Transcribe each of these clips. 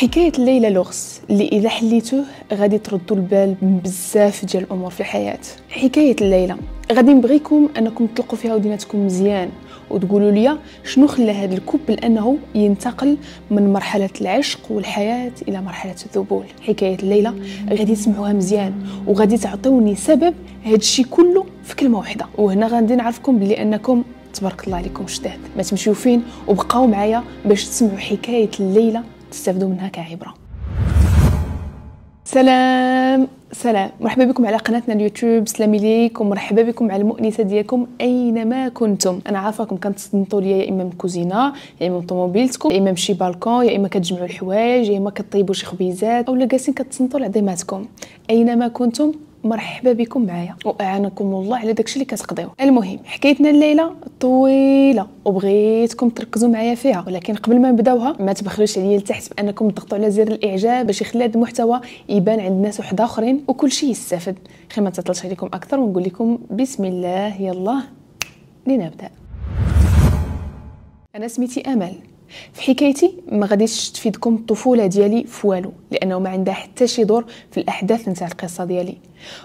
حكايه الليله لغز اللي اذا حليتوه غادي تردوا البال بزاف ديال الامور في الحياه حكايه الليله غادي نبغيكم انكم تطلقوا فيها وديناتكم مزيان وتقولوا لي شنو خلى هذا الكوب انه ينتقل من مرحله العشق والحياه الى مرحله الذبول حكايه الليله غادي تسمعوها مزيان وغادي تعطوني سبب هادشي كله في كلمه واحده وهنا غادي نعرفكم بلي انكم تبارك الله عليكم شداد ما تمشيو فين وبقاو معايا باش تسمعوا حكايه الليله تستفدوا منها كعبره سلام سلام مرحبا بكم على قناتنا اليوتيوب سلام عليكم مرحبا بكم على المؤنسه ديالكم اينما كنتم انا عارفه راكم كتصنتوا ليا يا اما من الكوزينه يا اما من طوموبيلتكم يا اما من شي بالكون يا اما كتجمعوا الحوايج يا اما كطيبوا شي خبيزات اولا جالسين كتصنتوا لعظيماتكم اينما كنتم مرحبا بكم معايا واعانكم الله على داكشي اللي كتقضيوه المهم حكايتنا الليله طويله وبغيتكم تركزوا معايا فيها ولكن قبل ما نبداوها ما تبخلوش عليا لتحت بانكم تضغطوا على زر الاعجاب باش يخلي هذا المحتوى يبان عند ناس وحده اخرين وكل شيء يستافد خير ما تطلش عليكم اكثر ونقول لكم بسم الله يلا لنبدا انا سميتي امل في حكايتي ما غاديش تفيدكم الطفوله ديالي في والو لانه ما عندها حتى شي دور في الاحداث نتاع القصه ديالي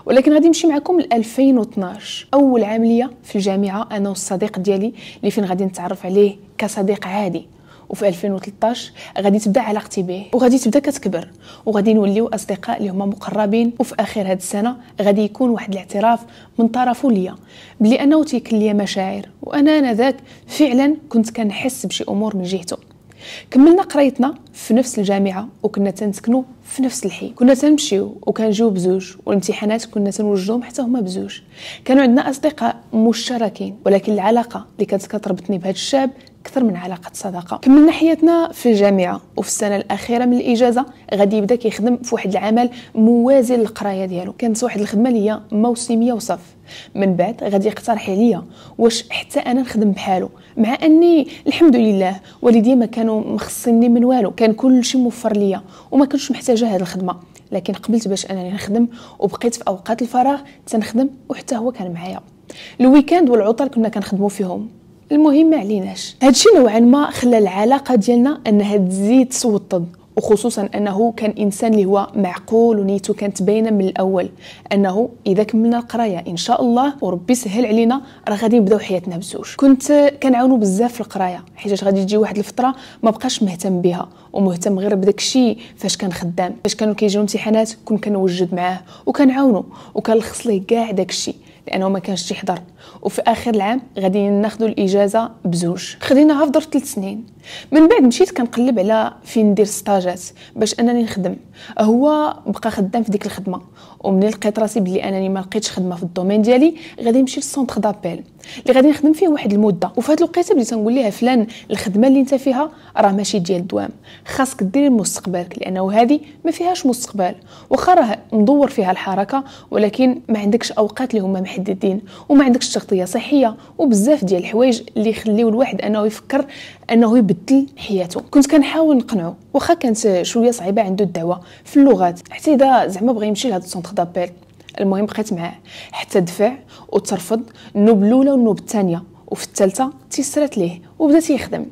ولكن غادي نمشي معكم ل 2012 اول عام ليا في الجامعه انا والصديق ديالي اللي فين غادي نتعرف عليه كصديق عادي وفي 2013 غادي تبدا علاقتي به وغادي تبدا كتكبر وغادي نوليو اصدقاء اللي هما مقربين وفي اخر هاد السنه غادي يكون واحد الاعتراف من طرفه ليا بلي انه تيكل ليا مشاعر وانا ذاك فعلا كنت كنحس بشي امور من جهته كملنا قرايتنا في نفس الجامعه وكنا تنسكنو في نفس الحي كنا تنمشيو وكنجيو بزوج والامتحانات كنا تنوجدوهم حتى هما بزوج كانوا عندنا اصدقاء مشتركين ولكن العلاقه اللي كانت كتربطني بهذا الشاب اكثر من علاقه صداقه كملنا حياتنا في الجامعه وفي السنه الاخيره من الاجازه غادي يبدا كيخدم في واحد العمل موازي للقرايه ديالو كانت واحد الخدمه اللي هي موسميه وصف من بعد غادي يقترح عليا واش حتى انا نخدم بحالو مع اني الحمد لله والدي ما كانوا مخصصيني من والو كان كلشي موفر ليا وما كنتش محتاجه هاد الخدمه لكن قبلت باش انني نخدم وبقيت في اوقات الفراغ تنخدم وحتى هو كان معايا الويكاند والعطل كنا كنخدموا فيهم المهم ما عليناش هادشي نوعا ما خلى العلاقه ديالنا انها تزيد توطد وخصوصا انه كان انسان اللي هو معقول ونيته كانت باينه من الاول انه اذا كملنا القرايه ان شاء الله وربي سهل علينا راه غادي نبداو حياتنا بزوج كنت كنعاونو بزاف في القرايه حيت غادي تجي واحد الفتره ما بقاش مهتم بها ومهتم غير بداك الشيء فاش كان خدام فاش كانوا كيجيو امتحانات كنت كنوجد معاه وكنعاونو وكنلخص ليه كاع داك لانه ما كانش يحضر وفي اخر العام غادي ناخذوا الاجازه بزوج خديناها في دور 3 سنين من بعد مشيت كنقلب على فين ندير ستاجات باش انني نخدم هو بقى خدام في ديك الخدمه ومنين لقيت راسي بلي انني ما لقيتش خدمه في الدومين ديالي غادي نمشي للسونتر دابيل اللي غادي نخدم فيه واحد المده وفي هاد الوقيته بديت نقول ليها فلان الخدمه اللي انت فيها راه ماشي ديال الدوام خاصك ديري مستقبلك لانه هذه ما فيهاش مستقبل واخا راه مدور فيها الحركه ولكن ما عندكش اوقات اللي هما محددين وما عندكش تغطيه صحيه وبزاف ديال الحوايج اللي يخليو الواحد انه يفكر انه يبدل حياته كنت كنحاول نقنعه واخا كانت شويه صعيبه عنده الدعوه في اللغات حتى اذا زعما بغى يمشي لهاد السونتر دابيل المهم بقيت معاه حتى دفع وترفض النوب الاولى والنوب الثانيه وفي الثالثه تيسرات ليه وبدا تيخدم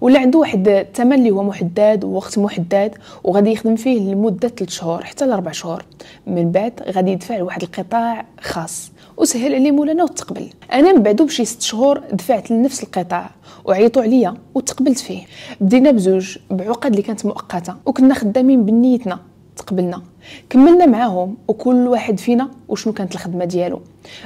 ولا عنده واحد الثمن اللي هو محدد ووقت محدد وغادي يخدم فيه لمده 3 شهور حتى ل 4 شهور من بعد غادي يدفع لواحد القطاع خاص وسهل عليه مولانا وتقبل انا من بعدو بشي ست شهور دفعت لنفس القطاع وعيطوا عليا وتقبلت فيه بدينا بزوج بعقد اللي كانت مؤقته وكنا خدامين بنيتنا تقبلنا كملنا معاهم وكل واحد فينا وشنو كانت الخدمه ديالو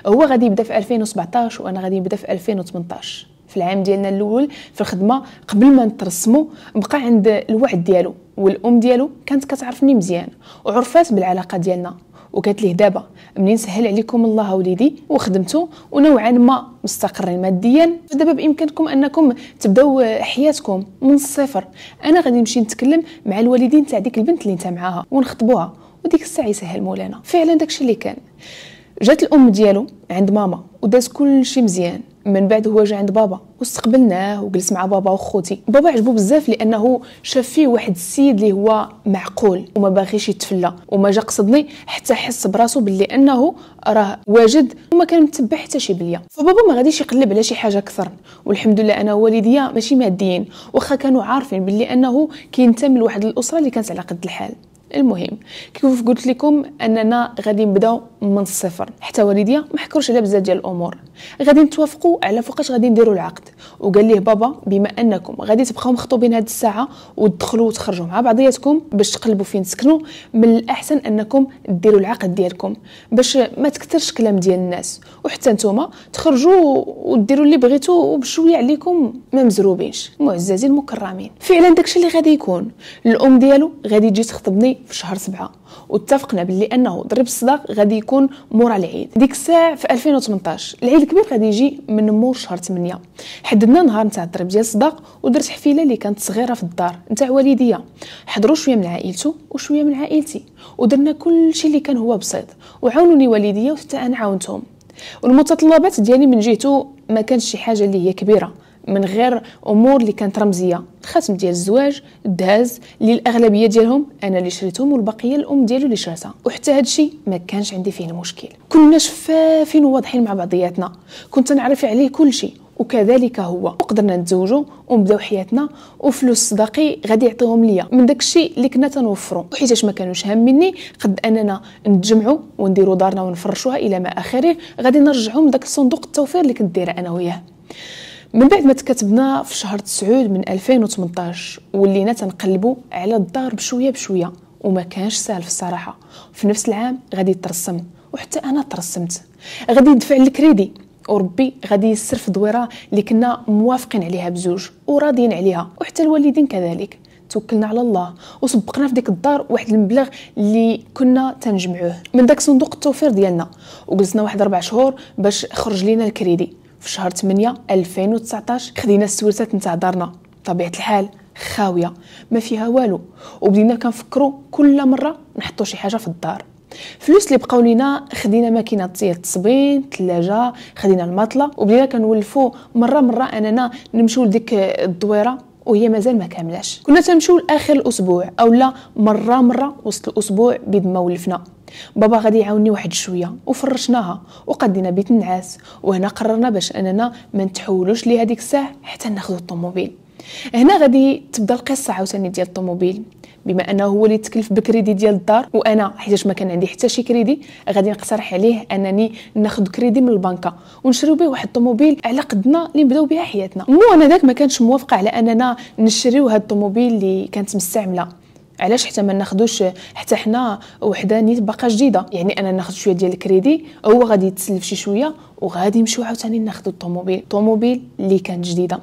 هو غادي يبدا في 2017 وانا غادي نبدا في 2018 في العام ديالنا الاول في الخدمه قبل ما نترسمو بقى عند الوعد ديالو والام ديالو كانت كتعرفني مزيان وعرفات بالعلاقه ديالنا وقالت ليه دابا منين سهل عليكم الله وليدي وخدمتو ونوعا ما مستقرين ماديا دابا بامكانكم انكم تبداو حياتكم من الصفر انا غادي نمشي نتكلم مع الوالدين تاع ديك البنت اللي انت معاها ونخطبوها وديك الساعه يسهل مولانا فعلا داكشي اللي كان جات الام ديالو عند ماما وداز كلشي مزيان من بعد هو جا عند بابا واستقبلناه وجلس مع بابا وخوتي بابا عجبو بزاف لانه شاف فيه واحد السيد اللي هو معقول وما باغيش يتفلى وما جا قصدني حتى حس براسو باللي انه راه واجد وما كان متبع حتى شي بليه فبابا ما غاديش يقلب على شي حاجه اكثر والحمد لله انا والديا ماشي ماديين واخا كانوا عارفين باللي انه كينتمي لواحد الاسره اللي كانت على قد الحال المهم كيف قلت لكم اننا غادي نبداو من الصفر حتى والديا ما حكروش على بزاف ديال الامور غادي نتوافقوا على فوقاش غادي نديروا العقد وقال ليه بابا بما انكم غادي تبقاو مخطوبين هاد الساعه وتدخلوا وتخرجوا مع بعضياتكم باش تقلبوا فين تسكنوا من الاحسن انكم ديروا العقد ديالكم باش ما تكثرش كلام ديال الناس وحتى نتوما تخرجوا وديروا اللي بغيتوا وبشويه عليكم ما مزروبينش معززين مكرمين فعلا داكشي اللي غادي يكون الام ديالو غادي تجي تخطبني في شهر سبعة واتفقنا باللي انه ضرب الصداق غادي يكون مورا العيد ديك الساعه في 2018 العيد الكبير غادي يجي من مور شهر 8 حددنا نهار نتاع الضرب ديال الصداق ودرت حفيلة اللي كانت صغيره في الدار نتاع والديا حضروا شويه من عائلته وشويه من عائلتي ودرنا كل شيء اللي كان هو بسيط وعاونوني والديا وحتى انا عاونتهم والمتطلبات ديالي من جهته ما كانش شي حاجه اللي هي كبيره من غير امور اللي كانت رمزيه الخاتم ديال الزواج دهاز اللي الاغلبيه ديالهم انا اللي شريتهم والبقيه الام ديالو اللي شراتها وحتى هادشي ما كانش عندي فيه المشكل كنا شفافين وواضحين مع بعضياتنا كنت نعرف عليه كلشي وكذلك هو وقدرنا نتزوجوا ونبداو حياتنا وفلوس صداقي غادي يعطيهم ليا من داك الشيء اللي كنا تنوفروا وحيتاش ما كانوش هاميني قد اننا نتجمعوا ونديروا دارنا ونفرشوها الى ما اخره غادي نرجعوا من داك الصندوق التوفير اللي كنت دايره انا وياه من بعد ما تكتبنا في شهر 9 من 2018 ولينا تنقلبوا على الدار بشويه بشويه وما كانش سهل في الصراحه في نفس العام غادي ترسم وحتى انا ترسمت غادي ندفع الكريدي وربي غادي يسر في دويره اللي كنا موافقين عليها بزوج وراضيين عليها وحتى الوالدين كذلك توكلنا على الله وسبقنا في ديك الدار واحد المبلغ اللي كنا تنجمعوه من داك صندوق التوفير ديالنا وجلسنا واحد اربع شهور باش خرج لينا الكريدي في شهر 8 2019 خدينا السورسات نتاع دارنا بطبيعه الحال خاويه ما فيها والو وبدينا كنفكروا كل مره نحطوا شي حاجه في الدار فلوس اللي بقاو لينا خدينا ماكينه ديال التصبين الثلاجه خدينا الماطله وبدينا كنولفوا مره مره اننا نمشيو لديك الدويره وهي مازال ما كاملاش كنا تنمشيو لاخر الاسبوع اولا مره مره وسط الاسبوع بيد ما ولفنا بابا غادي يعاوني واحد شويه وفرشناها وقدينا بيت النعاس وهنا قررنا باش اننا ما نتحولوش لهذيك الساعه حتى ناخذ الطوموبيل هنا غادي تبدا القصه عاوتاني ديال الطوموبيل بما انه هو اللي تكلف بكريدي ديال الدار وانا حيت ما كان عندي حتى شي كريدي غادي نقترح عليه انني ناخذ كريدي من البنكه ونشريو به واحد الطوموبيل على قدنا اللي نبداو بها حياتنا مو انا داك ما كانش موافقه على اننا نشريو هاد الطوموبيل اللي كانت مستعمله علاش حتى ما ناخذوش حتى حنا وحده نيت باقا جديده يعني انا ناخذ شويه ديال الكريدي هو غادي يتسلف شي شويه وغادي نمشيو عاوتاني ناخذ الطوموبيل الطوموبيل اللي كانت جديده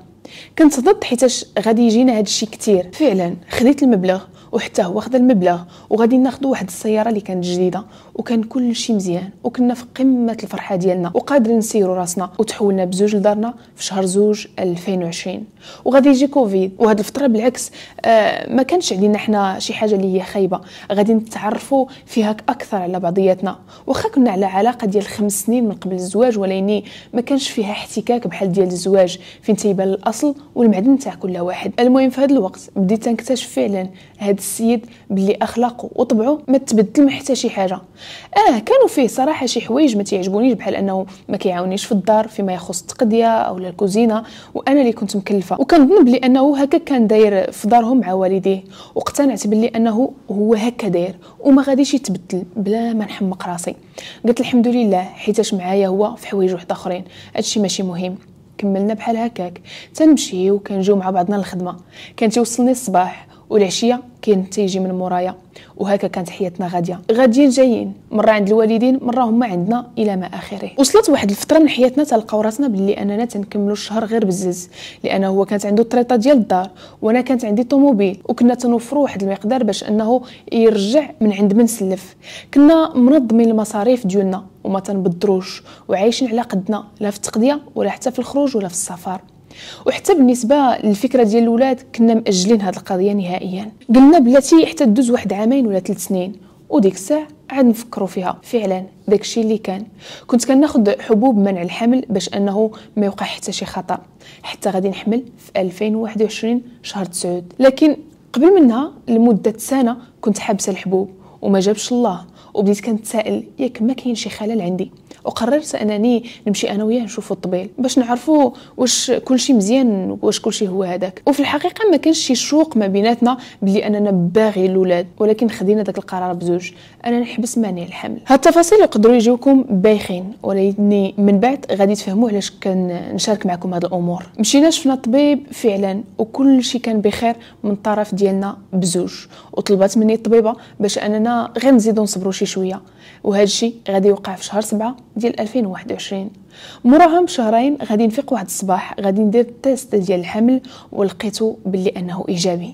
كنت ضد حيتاش غادي يجينا هذا الشيء كثير فعلا خديت المبلغ وحتى هو خد المبلغ وغادي ناخذ واحد السياره اللي كانت جديده وكان كل شيء مزيان وكنا في قمه الفرحه ديالنا وقادرين نسيروا راسنا وتحولنا بزوج لدارنا في شهر زوج 2020 وغادي يجي كوفيد وهاد الفتره بالعكس آه ما كانش علينا حنا شي حاجه اللي هي خايبه غادي نتعرفوا فيها اكثر على بعضياتنا واخا كنا على علاقه ديال خمس سنين من قبل الزواج ولكن ما كانش فيها احتكاك بحال ديال الزواج فين تيبان الاصل والمعدن تاع كل واحد المهم في هذا الوقت بديت نكتشف فعلا هاد السيد باللي اخلاقه وطبعه ما تبدل حتى شي حاجه اه كانوا فيه صراحه شي حوايج ما تيعجبونيش بحال انه ما كيعاونيش في الدار فيما يخص التقديه او الكوزينه وانا اللي كنت مكلفه وكنظن بلي انه هكا كان داير في دارهم مع والديه واقتنعت بلي انه هو هكا داير وما غاديش يتبدل بلا ما نحمق راسي قلت الحمد لله حيتاش معايا هو في حوايج واحد اخرين هادشي ماشي مهم كملنا بحال هكاك تنمشي وكنجيو مع بعضنا للخدمه كان تيوصلني الصباح والعشيه كاين تيجي من مورايا وهكا كانت حياتنا غاديه غاديين جايين مره عند الوالدين مره هما عندنا الى ما اخره وصلت واحد الفتره من حياتنا تلقاو راسنا باللي اننا تنكملوا الشهر غير بزز لانه هو كانت عنده الطريطه ديال الدار وانا كانت عندي طوموبيل وكنا تنوفروا واحد المقدار باش انه يرجع من عند من سلف كنا منظمين المصاريف ديالنا وما تنبدروش وعايشين على قدنا لا في التقضيه ولا حتى في الخروج ولا في السفر وحتى بالنسبه للفكره ديال الاولاد كنا ماجلين هذه القضيه نهائيا قلنا بلاتي حتى دوز واحد عامين ولا ثلاث سنين وديك الساعه عاد نفكروا فيها فعلا داكشي اللي كان كنت كناخد حبوب منع الحمل باش انه ما يوقع حتى شي خطا حتى غادي نحمل في 2021 شهر 9 لكن قبل منها لمده سنه كنت حابسه الحبوب وما جابش الله وبديت كنتسائل ياك ما كاين شي خلل عندي وقررت انني نمشي انا وياه نشوفوا الطبيب باش نعرفوا واش كلشي مزيان واش كلشي هو هذاك وفي الحقيقه ما كانش شي شوق ما بيناتنا بلي اننا باغي الاولاد ولكن خدينا ذاك القرار بزوج انا نحبس ماني الحمل هاد التفاصيل يقدروا يجيوكم بايخين ولكني من بعد غادي تفهموا علاش كنشارك معكم هاد الامور مشينا شفنا الطبيب فعلا وكل شيء كان بخير من الطرف ديالنا بزوج وطلبات مني الطبيبه باش اننا غير نزيدو نصبروا شي شويه وهذا الشيء غادي يوقع في شهر سبعة ديال 2021 مراهم شهرين غادي نفيق واحد الصباح غادي ندير تيست ديال الحمل ولقيتو باللي انه ايجابي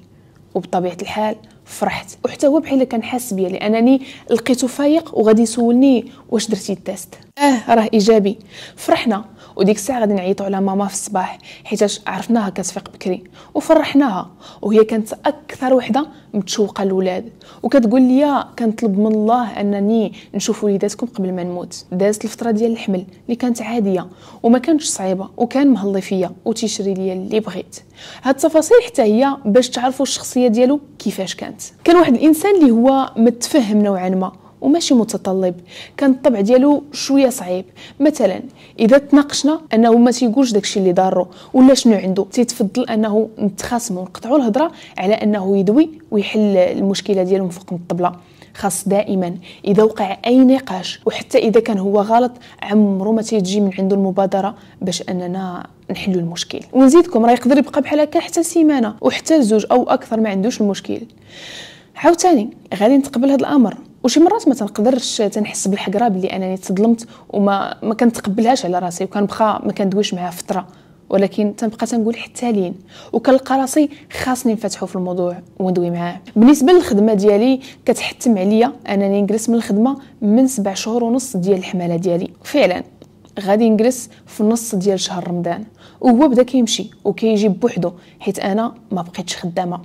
وبطبيعه الحال فرحت وحتى هو بحال كان حاس بيا لانني لقيتو فايق وغادي يسولني واش درتي التيست اه راه ايجابي فرحنا وديك الساعه غادي نعيطوا على ماما في الصباح حيت عرفناها كتفيق بكري وفرحناها وهي كانت اكثر وحده متشوقه للولاد وكتقول لي كنطلب من الله انني نشوف وليداتكم قبل ما نموت دازت الفتره ديال الحمل اللي كانت عاديه وما كانتش صعيبه وكان مهلي فيا وتيشري لي اللي بغيت هاد التفاصيل حتى هي باش تعرفوا الشخصيه ديالو كيفاش كانت كان واحد الانسان اللي هو متفهم نوعا ما وماشي متطلب كان الطبع ديالو شويه صعيب مثلا اذا تناقشنا انه ما تيقولش داكشي اللي ضاره ولا شنو عنده تيتفضل انه نتخاصموا ونقطعوا الهضره على انه يدوي ويحل المشكله ديالهم فوق من الطبله خاص دائما اذا وقع اي نقاش وحتى اذا كان هو غلط عمرو ما تيجي من عنده المبادره باش اننا نحلوا المشكل ونزيدكم راه يقدر يبقى بحال هكا حتى سيمانه وحتى لزوج او اكثر ما عندوش المشكل عاوتاني غادي نتقبل هذا الامر وشي مرات ما تنقدرش تنحس بالحقره بلي انني تظلمت وما ما كنتقبلهاش على راسي وكنبقى ما كندويش معها فتره ولكن تنبقى تنقول حتى لين وكنلقى راسي خاصني نفتحو في الموضوع وندوي معاه بالنسبه للخدمه ديالي كتحتم عليا انني نجلس من الخدمه من سبع شهور ونص ديال الحماله ديالي فعلا غادي نجلس في النص ديال شهر رمضان وهو بدا كيمشي وكيجي بوحدو حيت انا ما بقيتش خدامه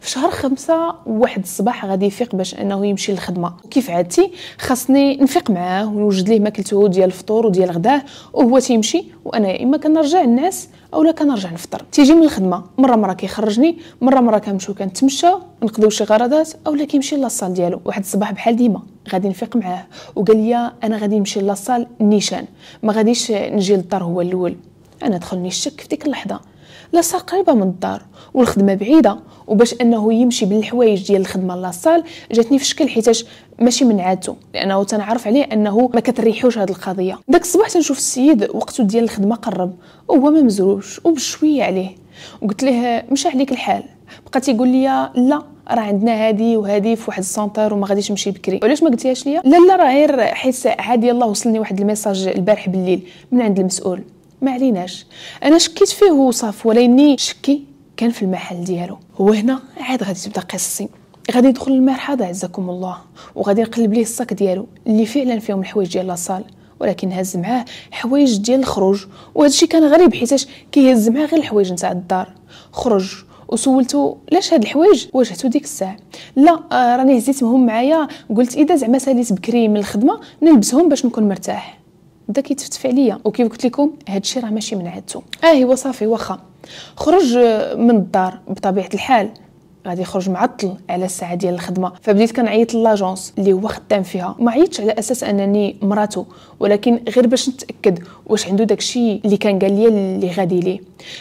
في شهر خمسة واحد الصباح غادي يفيق باش انه يمشي للخدمه وكيف عادتي خاصني نفيق معاه ونوجد ليه ماكلته ديال الفطور وديال غداه وهو تيمشي وانا يا اما كنرجع الناس اولا كنرجع نفطر تيجي من الخدمه مره مره كيخرجني مره مره كنمشيو كنتمشى نقضيو شي غرضات اولا كيمشي للصال ديالو واحد الصباح بحال ديما غادي نفيق معاه وقال لي انا غادي نمشي للصال نيشان ما غاديش نجي للدار هو الاول انا دخلني الشك في ديك اللحظه لاصال قريبه من الدار والخدمه بعيده وباش انه يمشي بالحوايج ديال الخدمه لاصال جاتني في شكل حيتاش ماشي من عادته لانه تنعرف عليه انه ما كتريحوش هذه القضيه داك الصباح تنشوف السيد وقته ديال الخدمه قرب وهو ما مزروش وبشويه عليه وقلت له مش عليك الحال بقى تيقول لي لا راه عندنا هادي وهادي في واحد السونتر وما غاديش نمشي بكري علاش ما قلتيهاش ليا لا لا راه غير حيت عادي يلاه وصلني واحد الميساج البارح بالليل من عند المسؤول ما عليناش انا شكيت فيه وصاف ولكني شكي كان في المحل ديالو وهنا عاد غادي تبدا قصتي غادي ندخل للمرحاض عزكم الله وغادي نقلب ليه الصاك ديالو اللي فعلا فيهم الحوايج ديال لاصال ولكن هز معاه حوايج ديال الخروج وهذا الشيء كان غريب حيتاش كيهز معاه غير الحوايج نتاع الدار خرج وسولته لاش هاد الحوايج واجهته ديك الساعه لا آه راني هزيتهم معايا قلت اذا زعما ساليت بكري من الخدمه نلبسهم باش نكون مرتاح بدا كيتفتف عليا وكيف قلت لكم هادشي راه ماشي من عادته اه هو صافي واخا خرج من الدار بطبيعه الحال غادي يخرج معطل على الساعه ديال الخدمه فبديت كنعيط لاجونس اللي هو خدام فيها ما عيطش على اساس انني مراته ولكن غير باش نتاكد واش عنده داكشي اللي كان قال لي اللي غادي ليه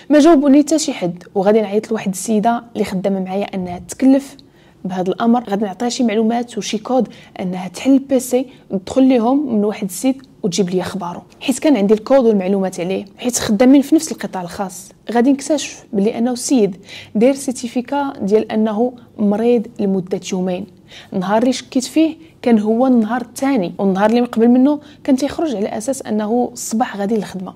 ما جاوبوني حتى شي حد وغادي نعيط لواحد السيده اللي خدامه معايا انها تكلف بهذا الامر غادي نعطيها شي معلومات وشي كود انها تحل البيسي تدخل ليهم من واحد السيت وتجيب لي اخباره حيت كان عندي الكود والمعلومات عليه حيت خدامين في نفس القطاع الخاص غادي نكتشف بلي انه السيد داير سيتيفيكا ديال انه مريض لمده يومين النهار اللي شكيت فيه كان هو النهار الثاني والنهار اللي قبل منه كان تيخرج على اساس انه الصباح غادي للخدمه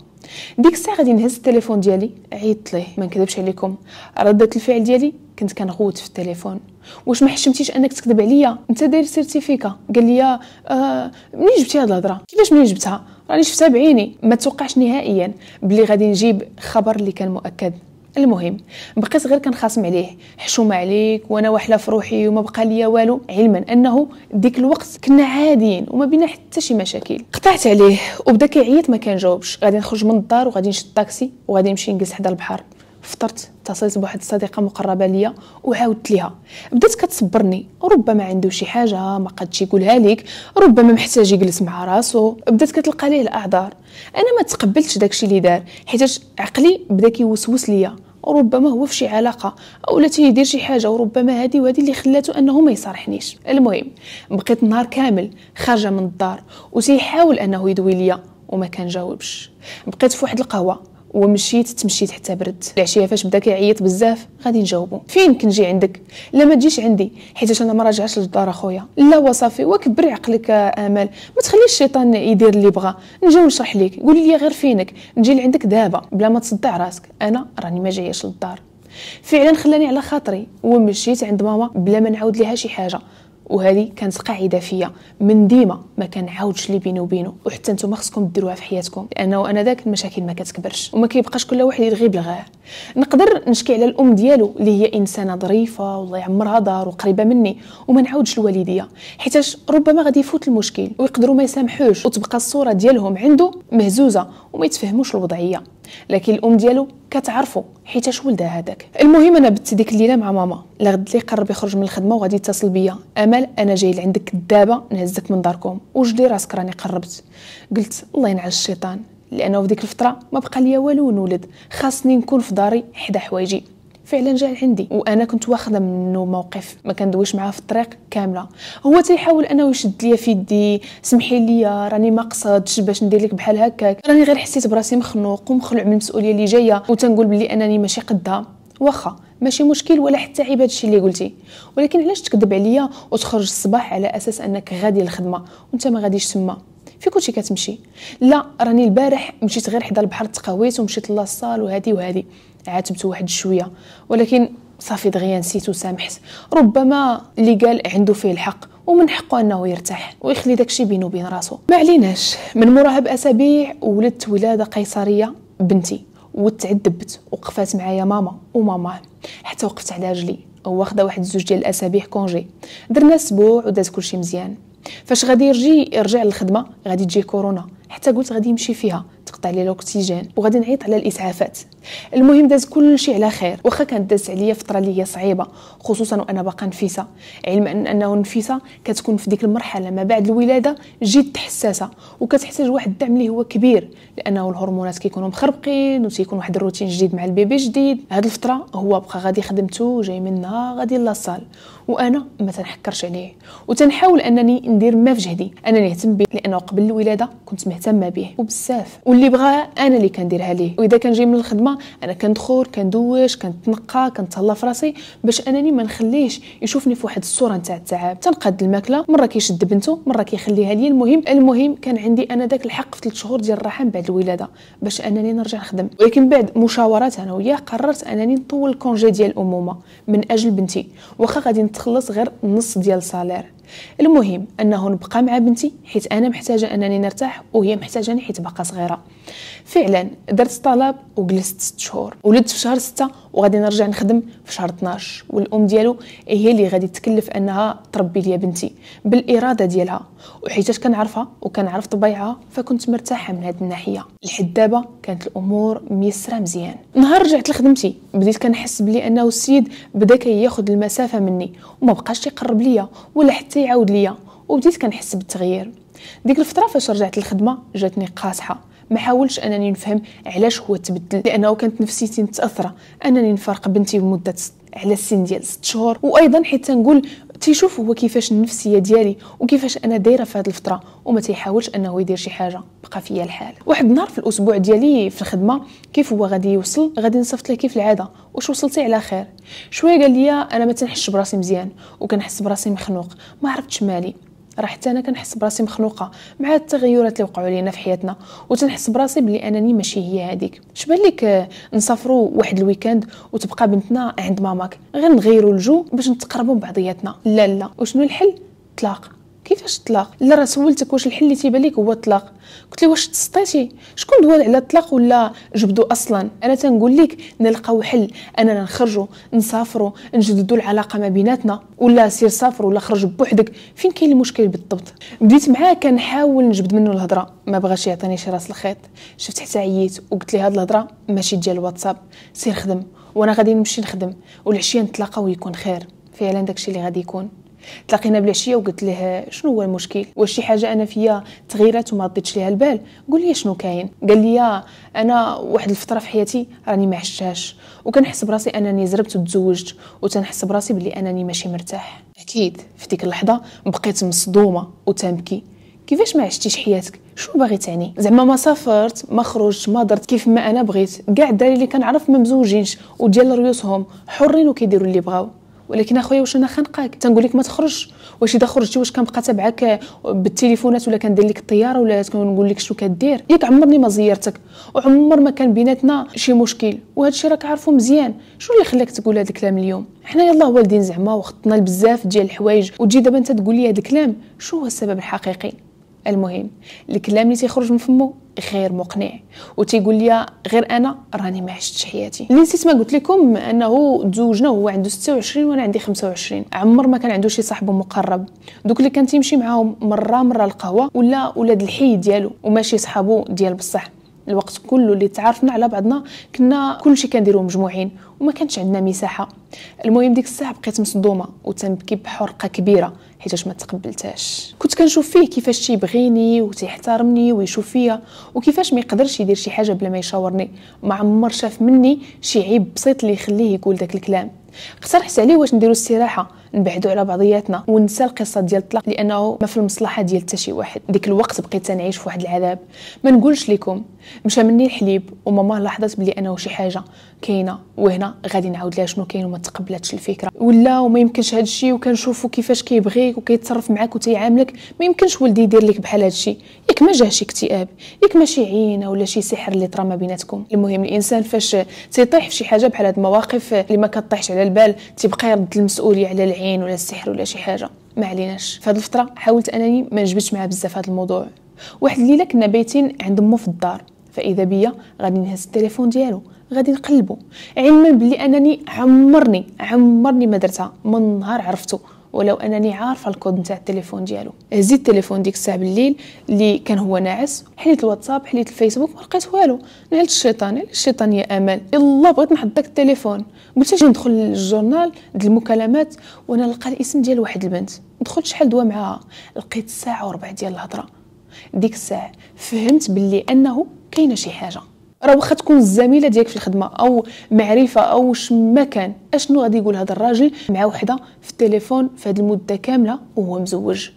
ديك الساعه غادي نهز التليفون ديالي عيطت ليه ما نكذبش عليكم رده الفعل ديالي كنت كنغوت في التليفون واش ما حشمتيش انك تكذب عليا انت داير سيرتيفيكا قال لي آه منين جبتي هاد الهضره كيفاش منين جبتها راني شفتها بعيني ما توقعش نهائيا بلي غادي نجيب خبر اللي كان مؤكد المهم بقيت غير كنخاصم عليه حشومة عليك وانا واحلة في روحي وما بقى ليا والو علما انه ديك الوقت كنا عاديين وما بينا حتى شي مشاكل قطعت عليه وبدا كيعيط ما كنجاوبش غادي نخرج من الدار وغادي نشد طاكسي وغادي نمشي نجلس حدا البحر فطرت اتصلت بواحد الصديقه مقربه ليا وعاودت ليها بدات كتصبرني ربما عنده شي حاجه ما قدش يقولها ليك ربما محتاج يجلس مع راسو بدات كتلقى ليه الاعذار انا ما تقبلتش داكشي اللي دار حيت عقلي بدا كيوسوس ليا وربما هو فشي علاقه علاقه اولا تيدير شي حاجه وربما هذه وهذه اللي خلاتو انه ما يصارحنيش المهم بقيت نهار كامل خارجه من الدار وتيحاول انه يدوي ليا وما كان جاوبش بقيت في واحد القهوه ومشيت تمشيت حتى برد العشيه فاش بدا كيعيط بزاف غادي نجاوبو فين كنجي عندك لا ما تجيش عندي حيت انا ما راجعش للدار اخويا لا وصافي وكبري عقلك امل ما تخليش الشيطان يدير اللي بغا نجي ونشرح ليك قولي لي غير فينك نجي لعندك دابا بلا ما تصدع راسك انا راني ما جاياش للدار فعلا خلاني على خاطري ومشيت عند ماما بلا ما نعاود ليها شي حاجه وهذه كانت قاعده فيا من ديما ما كنعاودش اللي بيني وبينه وحتى نتوما خصكم ديروها في حياتكم لانه انا ذاك المشاكل ما كتكبرش وما كيبقاش كل واحد يرغي بلغاه نقدر نشكي على الام ديالو اللي هي انسانه ظريفه والله يعمرها دار وقريبه مني وما نعاودش الوالديه حيتاش ربما غادي يفوت المشكل ويقدروا ما يسامحوش وتبقى الصوره ديالهم عنده مهزوزه وما يتفهموش الوضعيه لكن الام ديالو كتعرفو حيتاش ولدها هذاك المهم انا بت ديك الليله مع ماما لا غد اللي قرب يخرج من الخدمه وغادي يتصل بيا امل انا جاي لعندك دابا نهزك من داركم وجدي راسك راني قربت قلت الله ينعل الشيطان لانه في ديك الفتره ما بقى ليا والو نولد خاصني نكون في داري حدا حوايجي فعلا جاء عندي وانا كنت واخده منه موقف ما كندويش معاه في الطريق كامله هو تيحاول انه يشد ليا في يدي سمحي ليا راني ما قصدتش باش ندير لك بحال هكاك راني غير حسيت براسي مخنوق ومخلوع من المسؤوليه اللي جايه وتنقول بلي انني ماشي قدها واخا ماشي مشكل ولا حتى عيب هادشي اللي قلتي ولكن علاش تكذب عليا وتخرج الصباح على اساس انك غادي للخدمه وانت ما غاديش تما في كلشي كتمشي لا راني البارح مشيت غير حدا البحر تقويت ومشيت للصال وهادي وهادي عاتبته واحد شويه ولكن صافي دغيا نسيت وسامحت ربما اللي قال عنده فيه الحق ومن حقه انه يرتاح ويخلي داكشي بينه وبين راسو ما عليناش من موراها باسابيع ولدت ولاده قيصريه بنتي وتعذبت وقفات معايا ماما وماما حتى وقفت على رجلي واخده واحد زوج ديال الاسابيع كونجي درنا اسبوع وداز كلشي مزيان فاش غادي يرجع يرجع للخدمه غادي تجي كورونا حتى قلت غادي يمشي فيها تقطع لي الاكسجين وغادي نعيط على الاسعافات المهم داز كل شيء على خير واخا كانت دازت عليا فتره اللي هي صعيبه خصوصا وانا باقا نفيسه علما ان انه نفيسه كتكون في ديك المرحله ما بعد الولاده جد حساسه وكتحتاج واحد الدعم اللي هو كبير لانه الهرمونات كيكونوا مخربقين وتيكون واحد الروتين جديد مع البيبي جديد هاد الفتره هو بقى غادي خدمته جاي منها غادي لاصال وانا ما تنحكرش عليه وتنحاول انني ندير ما في جهدي انني نهتم به لانه قبل الولاده كنت مهتمه به وبزاف واللي بغا انا اللي كنديرها ليه واذا كان جاي من الخدمه انا كندخل كندوش كنتنقى كنتهلا في راسي باش انني ما نخليهش يشوفني في واحد الصوره نتاع التعب تنقاد الماكله مره كيشد بنته مره كيخليها لي المهم المهم كان عندي انا داك الحق في 3 شهور ديال الراحه من بعد الولاده باش انني نرجع نخدم ولكن بعد مشاورات انا وياه قررت انني نطول الكونجي ديال الامومه من اجل بنتي واخا غادي نتخلص غير نص ديال الصالير المهم انه نبقى مع بنتي حيت انا محتاجه انني نرتاح وهي محتاجاني حيت باقا صغيره فعلا درت طلب وجلست 6 شهور ولدت في شهر 6 وغادي نرجع نخدم في شهر 12 والام ديالو هي اللي غادي تكلف انها تربي ليا بنتي بالاراده ديالها وحيتاش كنعرفها وكنعرف طبيعها فكنت مرتاحه من هذه الناحيه لحد دابا كانت الامور ميسره مزيان نهار رجعت لخدمتي بديت كنحس بلي انه السيد بدا كياخذ المسافه مني وما بقاش يقرب ليا ولا حتى يعاود ليا وبديت كنحس بالتغيير ديك الفتره فاش رجعت للخدمه جاتني قاصحه ما حاولش انني نفهم علاش هو تبدل لانه كانت نفسيتي متاثره انني نفارق بنتي بمده على السن ديال 6 شهور وايضا حيت نقول تيشوف هو كيفاش النفسيه ديالي وكيفاش انا دايره في هذه الفتره وما تيحاولش انه يدير شي حاجه بقى فيا الحال واحد النهار في الاسبوع ديالي في الخدمه كيف هو غادي يوصل غادي نصيفط ليه كيف العاده واش وصلتي على خير شويه قال لي انا ما تنحش براسي مزيان وكنحس براسي مخنوق ما عرفتش مالي راه حتى انا كنحس براسي مخلوقه مع التغيرات اللي وقعوا لينا في حياتنا وتنحس براسي بلي انني ماشي هي هذيك شبان لك نسافروا واحد الويكاند وتبقى بنتنا عند ماماك غير نغيروا الجو باش نتقربوا بعضياتنا لا لا وشنو الحل طلاق كيفاش طلاق لا راه سولتك واش الحل اللي تيبان هو الطلاق قلت لي واش تسطيتي شكون دوال على الطلاق ولا جبدو اصلا انا تنقول لك نلقاو حل اننا نخرجوا نسافروا نجددوا العلاقه ما بيناتنا ولا سير سافر ولا خرج بوحدك فين كاين المشكل بالضبط بديت معاه كنحاول نجبد منه الهضره ما بغاش يعطيني شي راس الخيط شفت حتى عييت وقلت لي هاد الهضره ماشي ديال الواتساب سير خدم وانا غادي نمشي نخدم والعشيه نتلاقاو ويكون خير فعلا داكشي اللي غادي يكون تلاقينا بالعشيه وقلت له شنو هو المشكل واش شي حاجه انا فيا تغيرات وما رديتش ليها البال قول لي شنو كاين قال لي انا واحد الفتره في حياتي راني ما عشتهاش وكنحس براسي انني زربت وتزوجت وتنحس براسي بلي انني ماشي مرتاح اكيد في ديك اللحظه بقيت مصدومه وتنبكي كيفاش ما عشتيش حياتك شنو باغي تعني زعما ما سافرت ما خرجت ما درت كيف ما انا بغيت كاع الدراري اللي كنعرف ما مزوجينش وديال ريوسهم حرين وكيديروا اللي بغاو ولكن اخويا واش انا خانقاك تنقول لك ما تخرجش واش اذا خرجتي واش كنبقى تبعك بالتليفونات ولا كندير لك الطياره ولا كنقول لك شنو كدير ياك عمرني ما زيرتك وعمر ما كان بيناتنا شي مشكل وهذا الشيء راك عارفه مزيان شنو اللي خلاك تقول هذا الكلام اليوم حنا يلاه والدين زعما وخطنا لبزاف ديال الحوايج وتجي دابا انت تقول لي هذا الكلام شنو هو السبب الحقيقي المهم الكلام اللي تيخرج من فمو غير مقنع وتيقول لي غير انا راني ما عشتش حياتي اللي نسيت ما قلت لكم انه تزوجنا وهو عنده 26 وانا عندي 25 عمر ما كان عنده شي صاحب مقرب دوك اللي كان تيمشي معاهم مره مره القهوه ولا ولاد الحي ديالو وماشي صحابو ديال بصح الوقت كله اللي تعرفنا على بعضنا كنا كلشي كنديروه مجموعين وما كانش عندنا مساحه المهم ديك الساعه بقيت مصدومه وتنبكي بحرقه كبيره حيتاش ما تقبلتاش كنت كنشوف فيه كيفاش تيبغيني وتيحترمني ويشوف فيا وكيفاش ما يقدرش يدير شي حاجه بلا ما يشاورني ما عمر شاف مني شي عيب بسيط اللي يخليه يقول داك الكلام اقترحت عليه واش نديرو استراحه نبعدوا على بعضياتنا وننسى القصه ديال الطلاق لانه ما في المصلحه ديال حتى شي واحد ديك الوقت بقيت نعيش في واحد العذاب ما نقولش لكم مشى مني الحليب وماما لاحظت بلي انه شي حاجه كاينه وهنا غادي نعاود لها شنو كاين وما تقبلاتش الفكره ولا وما يمكنش هذا الشيء وكنشوفو كيفاش كيبغيك وكيتصرف معاك وتيعاملك ما يمكنش ولدي يدير لك بحال هذا الشيء ياك ما جاه شي اكتئاب ياك ماشي عينه ولا شي سحر اللي طرا ما بيناتكم المهم الانسان فاش تيطيح في شي حاجه بحال هاد المواقف اللي ما كطيحش على البال تيبقى يرد المسؤوليه على العين العين ولا السحر ولا شي حاجه ما عليناش فهاد الفتره حاولت انني ما نجبتش معاه بزاف هاد الموضوع واحد الليله كنا بيتين عند امه في الدار فاذا بيا غادي نهز التليفون ديالو غادي نقلبو علما بلي انني عمرني عمرني ما درتها من نهار عرفتو ولو انني عارفه الكود نتاع التليفون ديالو هزيت التليفون ديك الساعه بالليل اللي كان هو ناعس حليت الواتساب حليت الفيسبوك ما لقيت والو نعلت الشيطان الشيطان يا امل يلا بغيت نحط داك التليفون قلت اجي ندخل للجورنال د المكالمات وانا نلقى الاسم ديال واحد البنت دخلت شحال دوا معاها لقيت الساعه وربع ديال الهضره ديك الساعه فهمت باللي انه كاينه شي حاجه راه واخا تكون الزميله ديالك في الخدمه او معرفه او ما كان اشنو غادي يقول هذا الراجل مع وحده في التليفون في هذه المده كامله وهو مزوج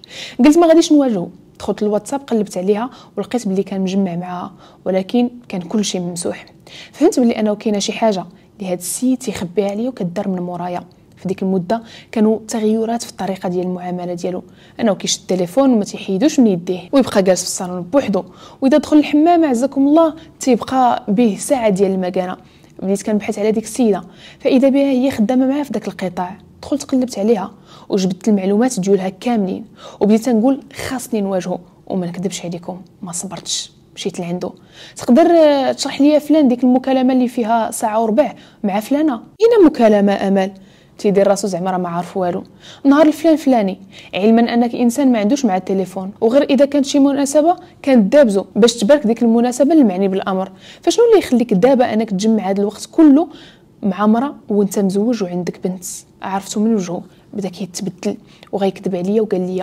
قلت ما غاديش نواجهه دخلت الواتساب قلبت عليها ولقيت بلي كان مجمع معاها ولكن كان كل شيء ممسوح فهمت بلي انه كاينه شي حاجه لهاد السيد تيخبيها عليا وكدار من مورايا في ديك المده كانوا تغيرات في الطريقه ديال المعامله ديالو انه كيشد التليفون وما تيحيدوش من يديه ويبقى جالس في الصالون بوحدو واذا دخل الحمام عزكم الله تيبقى به ساعه ديال المكانه بديت كنبحث على ديك السيده فاذا بها هي خدامه معاه في داك القطاع دخلت قلبت عليها وجبدت المعلومات ديالها كاملين وبديت نقول خاصني نواجهه وما نكذبش عليكم ما صبرتش مشيت لعندو تقدر تشرح لي فلان ديك المكالمه اللي فيها ساعه وربع مع فلانه اين مكالمه امل تيدير راسو زعما راه ما عارف والو نهار الفلان فلاني علما انك انسان ما عندوش مع التليفون وغير اذا كانت شي مناسبه كانت دابزو باش تبارك ديك المناسبه المعني بالامر فشنو اللي يخليك دابا انك تجمع هذا الوقت كله مع مرا وانت مزوج وعندك بنت عرفتو من وجهه بدا كيتبدل وغيكذب عليا وقال لي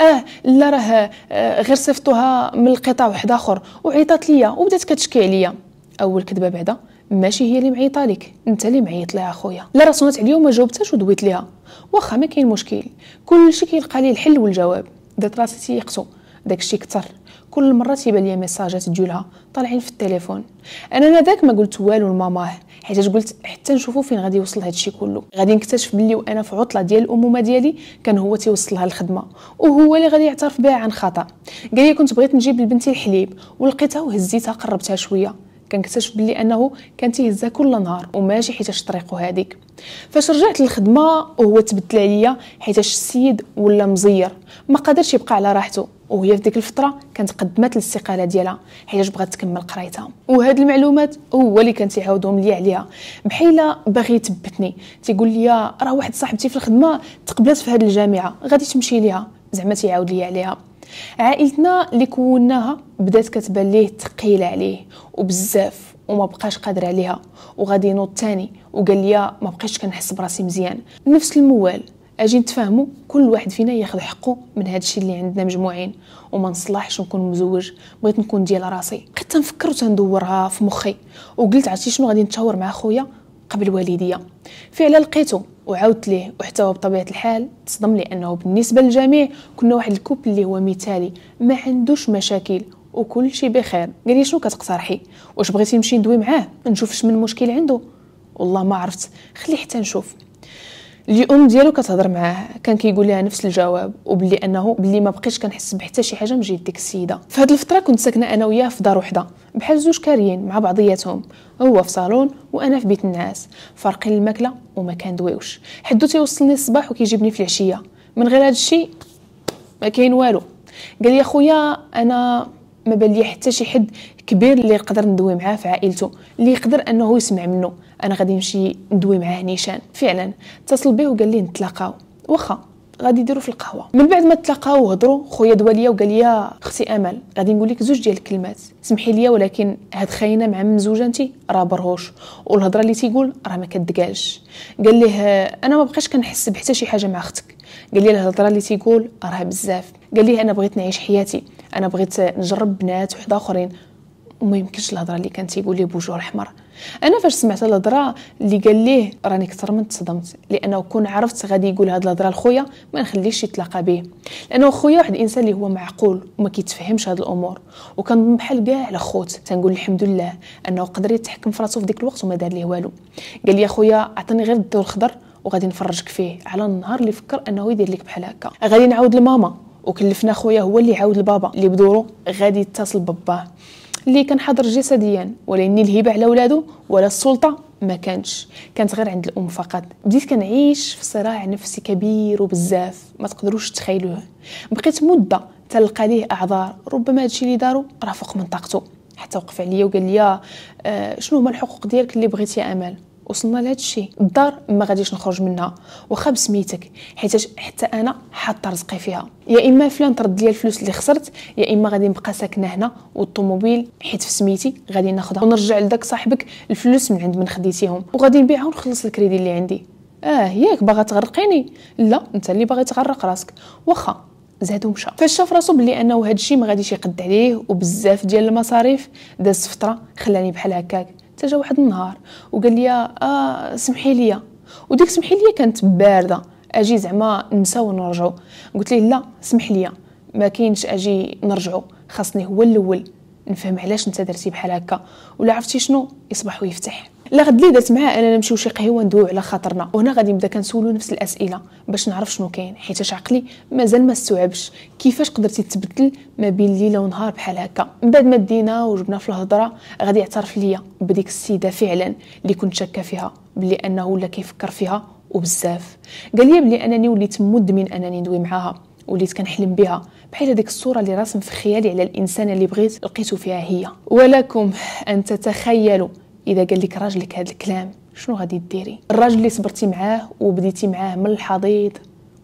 اه لا راه آه، غير صيفطوها من القطاع واحد اخر وعيطات ليا وبدات كتشكي عليا اول كذبه بعدا ماشي هي اللي معيطه لك انت اللي معيط لها اخويا لا راه صونات عليا وما جاوبتهاش ودويت ليها واخا ما كاين مشكل كلشي كيلقى لي الحل والجواب درت راسي تيقتو داكشي كتر كل مره تيبان لي ميساجات ديولها طالعين في التليفون انا داك ما قلت والو لماماه حيت قلت حتى نشوفو فين غادي يوصل هادشي كله غادي نكتشف بلي وانا في عطله ديال الامومه ديالي كان هو تيوصلها الخدمه وهو اللي غادي يعترف بها عن خطا قال لي كنت بغيت نجيب لبنتي الحليب ولقيتها وهزيتها قربتها شويه كنكتشف بلي انه كان تيهزها كل نهار وماشي حيتاش طريقو هذيك فاش رجعت للخدمه وهو تبدل عليا حيتاش السيد ولا مزير ما قدرش يبقى على راحته وهي في ديك الفتره كانت قدمت الاستقاله ديالها حيت بغات تكمل قرايتها وهاد المعلومات هو اللي كان تيعاودهم لي عليها بحيلا باغي يثبتني تيقول لي راه واحد صاحبتي في الخدمه تقبلات في هاد الجامعه غادي تمشي ليها زعما تيعاود لي عليها عائلتنا اللي كوناها بدات كتبان ليه ثقيله عليه وبزاف وما بقاش قادر عليها وغادي ينوض تاني وقال لي ما بقيتش كنحس براسي مزيان نفس الموال اجي نتفاهموا كل واحد فينا ياخذ حقه من هذا الشيء اللي عندنا مجموعين وما نصلحش نكون مزوج بغيت نكون ديال راسي بقيت تنفكر وتندورها في مخي وقلت عرفتي شنو غادي نتشاور مع خويا قبل والديا فعلا لقيته وعاودت ليه وحتى هو بطبيعه الحال تصدم لانه بالنسبه للجميع كنا واحد الكوب اللي هو مثالي ما عندوش مشاكل وكل شيء بخير قال لي شنو كتقترحي واش بغيتي نمشي ندوي معاه نشوف اش من مشكل عنده والله ما عرفت خلي حتى نشوف الام ديالو كتهضر معاه كان كيقول لها نفس الجواب وبلي انه بلي ما بقيتش كنحس بحتى شي حاجه من جهه ديك السيده في هذه الفتره كنت ساكنه انا وياه في دار وحده بحال زوج كاريين مع بعضياتهم هو في صالون وانا في بيت النعاس فارقين الماكله وما كندويوش حدو تيوصلني الصباح وكيجيبني في العشيه من غير هذا الشيء ما كاين والو قال لي خويا انا ما بان حتى شي حد كبير اللي يقدر ندوي معاه في عائلته اللي يقدر انه يسمع منه انا غادي نمشي ندوي معاه نيشان فعلا اتصل به وقال لي نتلاقاو واخا غادي يديروا في القهوه من بعد ما تلاقاو وهضروا خويا دوا ليا وقال لي اختي امل غادي نقول لك زوج ديال الكلمات سمحي لي ولكن هاد خاينه مع مزوجه انت راه برهوش والهضره اللي تيقول راه ما كتقالش قال ليه انا ما بقيتش كنحس بحتى شي حاجه مع اختك قال لي الهضره اللي تيقول راه بزاف قال لي انا بغيت نعيش حياتي انا بغيت نجرب بنات وحده اخرين وما يمكنش الهضره اللي كان تيقول ليه بوجور احمر انا فاش سمعت الهضره اللي قال ليه راني كثر من تصدمت لانه كون عرفت غادي يقول هاد الهضره لخويا ما نخليش يتلاقى به لانه خويا واحد الانسان اللي هو معقول وما كيتفهمش هاد الامور وكان بحال كاع على خوت تنقول الحمد لله انه قدر يتحكم في راسو في ديك الوقت وما دار ليه والو قال لي خويا عطيني غير الضو الخضر وغادي نفرجك فيه على النهار اللي فكر انه يدير لك بحال هكا غادي نعاود لماما وكلفنا خويا هو اللي عاود لبابا اللي بدورو غادي يتصل بباه اللي حاضر جسديا ولاني الهيبة على ولادو ولا السلطه ما كانش كانت غير عند الام فقط بديت كنعيش في صراع نفسي كبير وبزاف ما تقدروش تخيلوه بقيت مده تلقى ليه اعذار ربما هادشي اللي دارو راه فوق من طاقته حتى وقف عليا وقال لي آه شنو هما الحقوق ديالك اللي بغيتي امال وصلنا لهذا الشيء الدار ما غاديش نخرج منها واخا بسميتك حيت حتى انا حاطه رزقي فيها يا اما فلان ترد لي الفلوس اللي خسرت يا اما غادي نبقى ساكنه هنا والطوموبيل حيت في سميتي غادي ناخذها ونرجع لذاك صاحبك الفلوس من عند من خديتيهم وغادي نبيعها ونخلص الكريدي اللي عندي اه ياك باغا تغرقيني لا انت اللي باغي تغرق راسك واخا زاد ومشى فاش شاف راسو بلي انه هادشي ما غاديش يقد عليه وبزاف ديال المصاريف داز فتره خلاني بحال هكاك حتى جا واحد النهار وقال لي اه سمحي لي وديك سمحي لي كانت بارده اجي زعما نساو ونرجعو قلت ليه لا سمح لي ما كاينش اجي نرجعو خاصني هو الاول نفهم علاش انت درتي بحال هكا ولا عرفتي شنو يصبح ويفتح لا غد لي درت معاه اننا نمشيو شي قهيوه ندويو على خاطرنا وهنا غادي نبدا كنسولو نفس الاسئله باش نعرف شنو كاين حيت عقلي مازال ما استوعبش كيفاش قدرتي تبدل ما بين ليله ونهار بحال هكا من بعد ما دينا وجبنا في الهضره غادي يعترف ليا بديك السيده فعلا اللي كنت شاكه فيها بلي انه ولا كيفكر فيها وبزاف قال لي بلي انني وليت مدمن انني ندوي معاها وليت كنحلم بها بحال هذيك الصوره اللي راسم في خيالي على الانسان اللي بغيت لقيته فيها هي ولكم ان تتخيلوا اذا قال لك راجلك هذا الكلام شنو غادي ديري الراجل اللي صبرتي معاه وبديتي معاه من الحضيض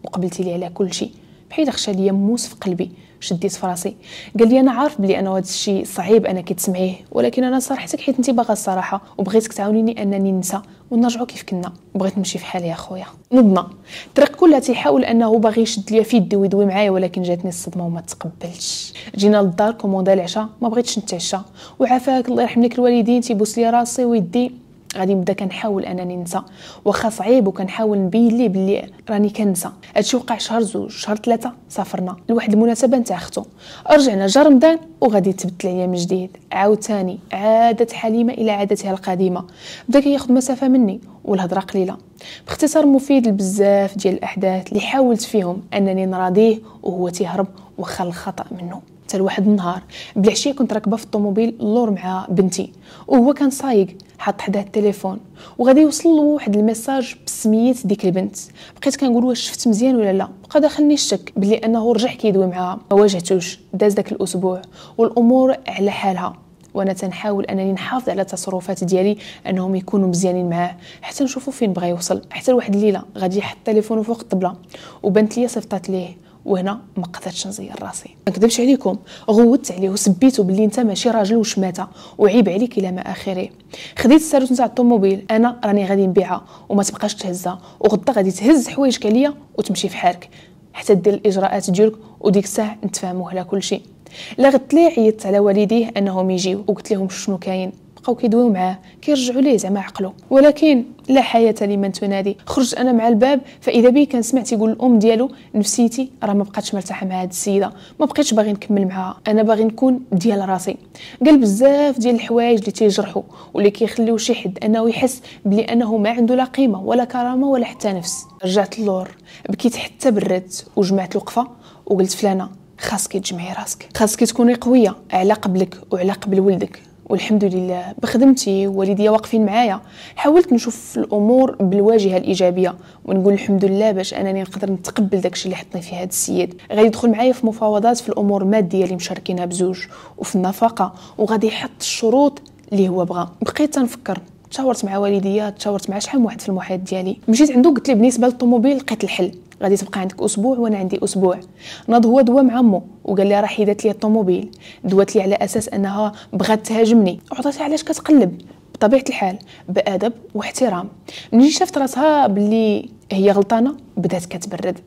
وقبلتي ليه على كل شيء حيت خشى ليا موس في قلبي شديت في راسي قال لي انا عارف بلي انا هذا الشيء صعيب انا كتسمعيه ولكن انا صراحتك حيت انت باغا الصراحه وبغيتك تعاونيني انني ننسى ونرجعوا كيف كنا بغيت نمشي في حالي اخويا نضنا الطريق كلها تيحاول انه باغي يشد ليا في يدي ويدوي معايا ولكن جاتني الصدمه وما تقبلتش جينا للدار كوموندا العشاء ما بغيتش نتعشى وعافاك الله يرحم لك الوالدين تيبوس لي راسي ويدي غادي نبدا كنحاول انني ننسى واخا صعيب وكنحاول نبين ليه بلي راني كنسى هادشي وقع شهر زوج شهر ثلاثة سافرنا لواحد المناسبه نتاع اختو رجعنا جا رمضان وغادي تبدل عليا من جديد عاوتاني عادت حليمه الى عادتها القديمه بدا كياخذ مسافه مني والهضره قليله باختصار مفيد لبزاف ديال الاحداث اللي حاولت فيهم انني نراضيه وهو تيهرب واخا الخطا منه حتى لواحد النهار بالعشيه كنت راكبه في الطوموبيل اللور مع بنتي وهو كان صايق حاط حداه التليفون وغادي يوصل له واحد الميساج بسميه ديك البنت بقيت كنقول واش شفت مزيان ولا لا بقى دخلني الشك بلي انه رجع كيدوي معاها ما واجهتوش داز داك الاسبوع والامور على حالها وانا تنحاول انني نحافظ على التصرفات ديالي انهم يكونوا مزيانين معاه حتى نشوفوا فين بغى يوصل حتى لواحد الليله غادي يحط تليفونه فوق الطبله وبنت ليا صيفطات ليه وهنا ما قدرتش نزير راسي ما نكذبش عليكم غوت عليه وسبيته باللي انت ماشي راجل وشماته وعيب عليك الى ما اخره خديت الساروت نتاع الطوموبيل انا راني غادي نبيعها وما تبقاش تهزها وغدا غادي تهز حوايجك عليا وتمشي في حالك حتى دير الاجراءات ديالك وديك الساعه نتفاهموا على كل شيء لا ليه عيطت على والديه انهم يجيو وقلت لهم شنو كاين بقاو كيدويو معاه كيرجعوا ليه زعما عقلو ولكن لا حياه لمن تنادي خرجت انا مع الباب فاذا بي كان سمعت يقول الام ديالو نفسيتي راه ما بقاتش مرتاحه مع هاد السيده ما بقيتش باغي نكمل معاها انا باغي نكون ديال راسي قال بزاف ديال الحوايج اللي تيجرحوا واللي كيخليو شي حد انه يحس بلي انه ما عنده لا قيمه ولا كرامه ولا حتى نفس رجعت للور بكيت حتى بردت وجمعت الوقفه وقلت فلانه خاصك تجمعي راسك خاصك تكوني قويه على قبلك وعلى قبل ولدك والحمد لله بخدمتي والدي واقفين معايا حاولت نشوف الامور بالواجهه الايجابيه ونقول الحمد لله باش انني نقدر نتقبل داكشي اللي حطني فيه هذا السيد غادي يدخل معايا في مفاوضات في الامور الماديه اللي مشاركينها بزوج وفي النفقه وغادي يحط الشروط اللي هو بغا بقيت تنفكر تشاورت مع والديا تشاورت مع شحال من واحد في المحيط ديالي مشيت عنده قلت له بالنسبه للطوموبيل لقيت الحل غادي تبقى عندك اسبوع وانا عندي اسبوع ناض هو دوا مع مو وقال لي راه حيدات لي الطوموبيل دوات لي على اساس انها بغات تهاجمني عطاتها علاش كتقلب بطبيعه الحال بادب واحترام ملي شافت راسها بلي هي غلطانه بدات كتبرد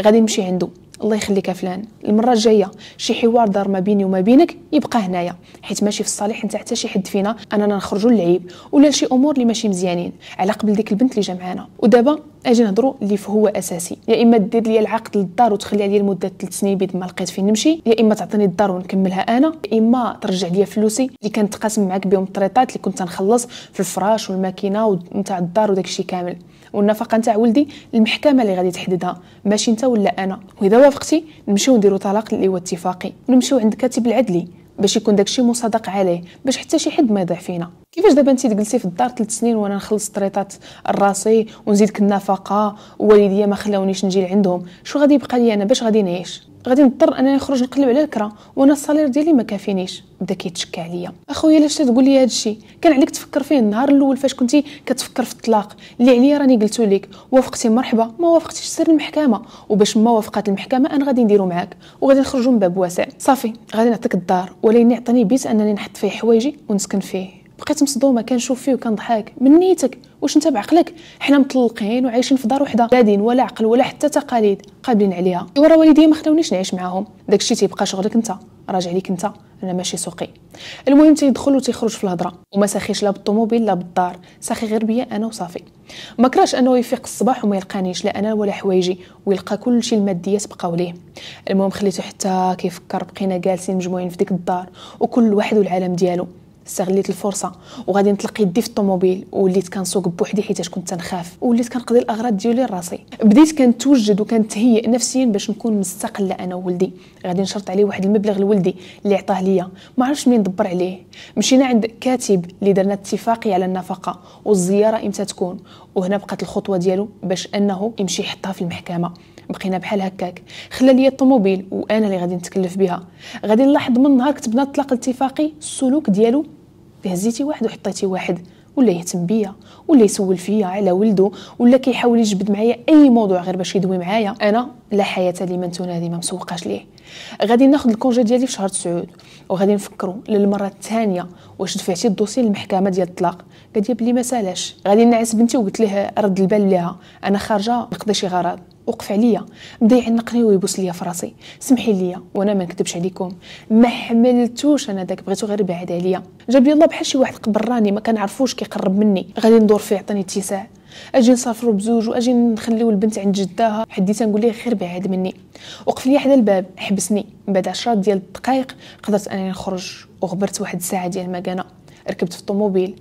غادي نمشي عنده الله يخليك فلان المره الجايه شي حوار دار ما بيني وما بينك يبقى هنايا حيت ماشي في الصالح نتاع حتى شي حد فينا اننا نخرجوا للعيب ولا لشي امور اللي ماشي مزيانين على قبل ديك البنت اللي جا معانا ودابا اجي نهضروا اللي فهو اساسي يا اما دير لي العقد للدار وتخليها لي لمده 3 سنين بيد ما لقيت فين نمشي يا اما تعطيني الدار ونكملها انا يا اما ترجع لي فلوسي اللي كنت قاسم معاك بهم الطريطات اللي كنت نخلص في الفراش والماكينه نتاع الدار وداكشي كامل والنفقه نتاع ولدي المحكمه اللي غادي تحددها ماشي انت ولا انا واذا وافقتي نمشيو نديرو طلاق اللي هو اتفاقي نمشيو عند كاتب العدلي باش يكون داكشي مصادق عليه باش حتى شي حد ما يضيع فينا كيفاش دابا انت تجلسي في الدار ثلاث سنين وانا نخلص طريطات راسي ونزيدك النفقه ووالديا ما خلاونيش نجي لعندهم شو غادي يبقى لي انا باش غادي نعيش غادي نضطر انني نخرج نقلب على الكرا وانا الصالير ديالي ما كافينيش بدا كيتشكى عليا اخويا علاش تقول لي هذا الشيء كان عليك تفكر فيه النهار الاول فاش كنتي كتفكر في الطلاق اللي عليا راني قلتو لك وافقتي مرحبا ما وافقتيش سر المحكمه وباش ما وافقت المحكمه انا غادي نديرو معاك وغادي نخرجو من باب واسع صافي غادي نعطيك الدار ولكن يعطيني بيت انني نحط فيه حوايجي ونسكن فيه بقيت مصدومه كنشوف فيه وكنضحك من نيتك واش انت بعقلك حنا مطلقين وعايشين في دار وحده دين ولا عقل ولا حتى تقاليد قابلين عليها ورا والديا ما خلاونيش نعيش معاهم داكشي تيبقى شغلك انت راجع ليك انت انا ماشي سوقي المهم تيدخل وتيخرج في الهضره وما ساخيش لا بالطوموبيل لا بالدار ساخي غير بيا انا وصافي ما كراش انه يفيق الصباح وما يلقانيش لا انا ولا حوايجي ويلقى كلشي الماديات بقاو ليه المهم خليته حتى كيفكر بقينا جالسين مجموعين في ديك الدار وكل واحد والعالم ديالو استغليت الفرصه وغادي نطلق يدي في الطوموبيل وليت كنسوق بوحدي حيت كنت تنخاف وليت كنقضي الاغراض ديالي لراسي بديت كنتوجد وكنتهيئ نفسيا باش نكون مستقله انا وولدي غادي نشرط عليه واحد المبلغ لولدي اللي عطاه ليا ما عرفتش منين ندبر عليه مشينا عند كاتب اللي درنا اتفاقيه على النفقه والزياره امتى تكون وهنا بقات الخطوه ديالو باش انه يمشي يحطها في المحكمه بقينا بحال هكاك خلى لي الطوموبيل وانا اللي غادي نتكلف بها غادي نلاحظ من نهار كتبنا الطلاق الاتفاقي السلوك ديالو هزيتي واحد وحطيتي واحد ولا يهتم بيا ولا يسول فيا على ولده ولا كيحاول يجبد معايا اي موضوع غير باش يدوي معايا انا لا حياة لمن تنادي ما مسوقاش ليه غادي ناخذ الكونجي ديالي في شهر تسعود وغادي نفكروا للمرة الثانية واش دفعتي الدوسي للمحكمة ديال الطلاق قالت لي بلي ما سالاش غادي نعس بنتي وقلت ليه رد البال ليها انا خارجة نقضي شي غرض وقف عليا بدا يعنقني ويبوس ليا في راسي سمحي ليا وانا ما نكذبش عليكم ما حملتوش انا داك بغيتو غير يبعد عليا جاب لي الله بحال شي واحد قبراني ما كنعرفوش كيقرب مني غادي ندور فيه عطاني اتساع اجي نسافروا بزوج واجي نخليو البنت عند جداها حديتها نقول ليه خير بعاد مني وقف لي حدا الباب حبسني من بعد عشرة ديال الدقائق قدرت انني نخرج وغبرت واحد الساعه ديال المكانه ركبت في الطوموبيل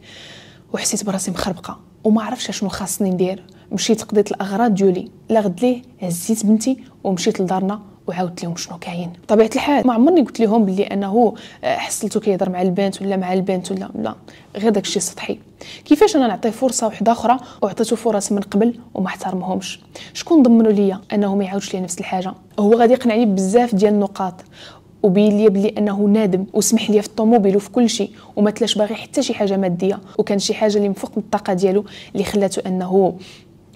وحسيت براسي مخربقه وما عرفتش شنو خاصني ندير مشيت قضيت الاغراض ديولي لا غد ليه هزيت بنتي ومشيت لدارنا وعاودت لهم شنو كاين بطبيعه الحال ما عمرني قلت لهم بلي انه آه، حصلته كيهضر مع البنت ولا مع البنت ولا لا غير داكشي سطحي كيفاش انا نعطيه فرصه وحده اخرى وعطيته فرص من قبل وما احترمهمش شكون ضمنوا ليا انه ما يعاودش لي نفس الحاجه هو غادي يقنعني بزاف ديال النقاط وبين لي بلي انه نادم وسمح لي في الطوموبيل وفي كل شيء وما تلاش باغي حتى شي حاجه ماديه وكان شي حاجه اللي من فوق الطاقه ديالو اللي خلاته انه